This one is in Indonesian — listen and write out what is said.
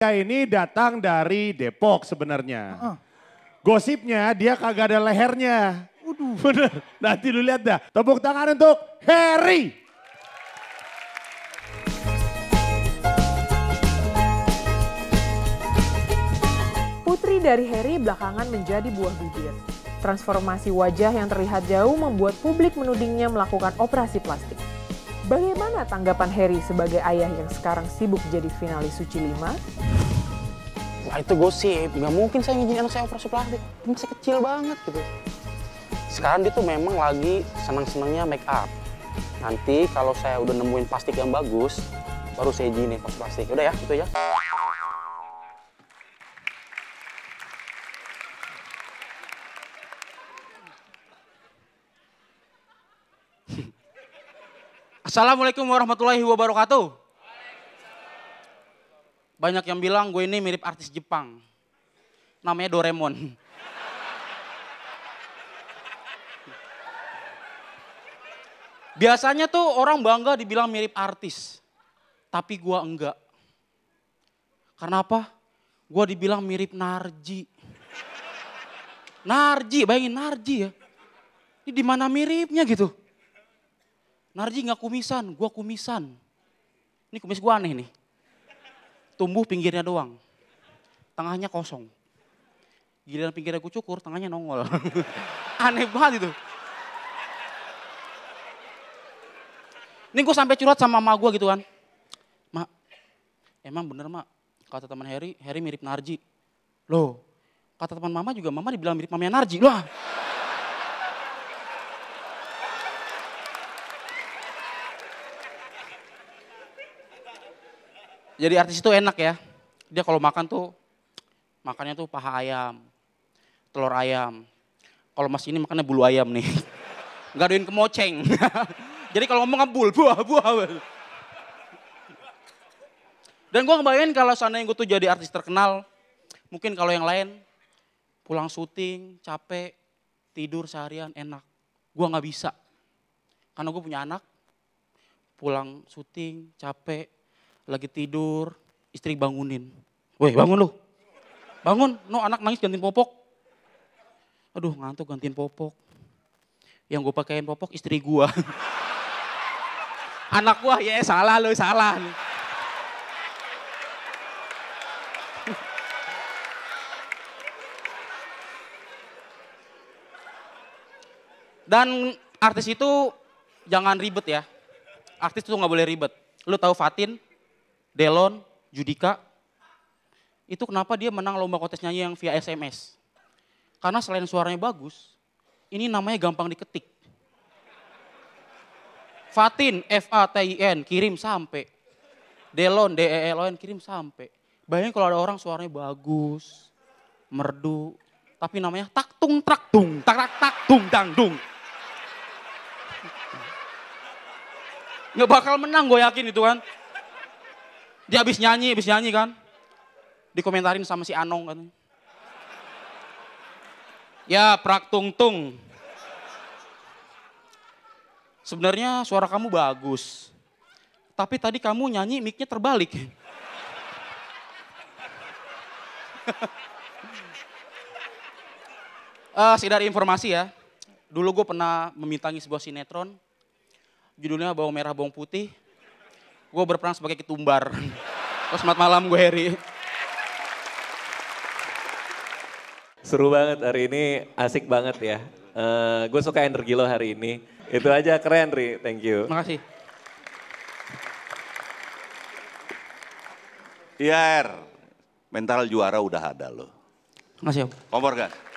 Dia ini datang dari Depok sebenarnya. Uh -uh. Gosipnya dia kagak ada lehernya. Waduh. Bener. Nanti lu lihat dah. Tepuk tangan untuk Harry. Putri dari Harry belakangan menjadi buah bibir. Transformasi wajah yang terlihat jauh membuat publik menudingnya melakukan operasi plastik. Bagaimana tanggapan Harry sebagai ayah yang sekarang sibuk jadi finalis Suci 5? Wah itu gosip, nggak mungkin saya ngizinin anak saya operasi plastik. Ini saya kecil banget gitu. Sekarang dia tuh memang lagi senang-senangnya make up. Nanti kalau saya udah nemuin plastik yang bagus, baru saya izinin pas plastik. Udah ya, itu ya. Assalamualaikum warahmatullahi wabarakatuh. Banyak yang bilang gue ini mirip artis Jepang. Namanya Doraemon. Biasanya tuh orang bangga dibilang mirip artis. Tapi gue enggak. Karena apa? Gue dibilang mirip Narji. Narji, bayangin Narji ya. Ini dimana miripnya gitu. Narji nggak kumisan, gue kumisan. Ini kumis gue aneh nih. Tumbuh pinggirnya doang. Tengahnya kosong. Giliran pinggirnya gue cukur, tengahnya nongol. aneh banget itu. Ini gue sampai curhat sama mama gue gitu kan. Mak, emang bener mak, kata teman Harry, Harry mirip Narji. Loh, kata teman mama juga mama dibilang mirip mamanya Narji. Loh, jadi artis itu enak ya. Dia kalau makan tuh makannya tuh paha ayam, telur ayam. Kalau Mas ini makannya bulu ayam nih. Gaduin kemoceng. jadi kalau ngomong ngebul, kan buah, buah. Dan gue ngebayangin kalau seandainya gue tuh jadi artis terkenal, mungkin kalau yang lain pulang syuting, capek, tidur seharian enak. Gue gak bisa. Karena gue punya anak, pulang syuting, capek, lagi tidur, istri bangunin. woi bangun lu, bangun, no anak nangis gantiin popok. Aduh ngantuk gantiin popok. Yang gue pakaiin popok istri gue. anak gue ya salah lu, salah. Dan artis itu jangan ribet ya. Artis itu nggak boleh ribet. Lu tahu Fatin? Delon, Judika, itu kenapa dia menang lomba kontes nyanyi yang via SMS. Karena selain suaranya bagus, ini namanya gampang diketik. Fatin, F-A-T-I-N, kirim sampai. Delon, D-E-L-O-N, kirim sampai. Bayangin kalau ada orang suaranya bagus, merdu, tapi namanya taktung traktung, tak tak taktung dangdung. Nggak bakal menang gue yakin itu kan. Dia habis nyanyi, habis nyanyi kan. Dikomentarin sama si Anong kan. Ya prak tung tung. Sebenarnya suara kamu bagus. Tapi tadi kamu nyanyi mic-nya terbalik. uh, sekedar informasi ya. Dulu gue pernah memintangi sebuah sinetron. Judulnya Bawang Merah Bawang Putih gue berperang sebagai ketumbar. Oh, selamat malam gue Heri. Seru banget hari ini, asik banget ya. Uh, eh, gue suka energi lo hari ini. Itu aja keren Ri, thank you. Makasih. Iya Er, mental juara udah ada lo. Makasih Om. Kompor gas.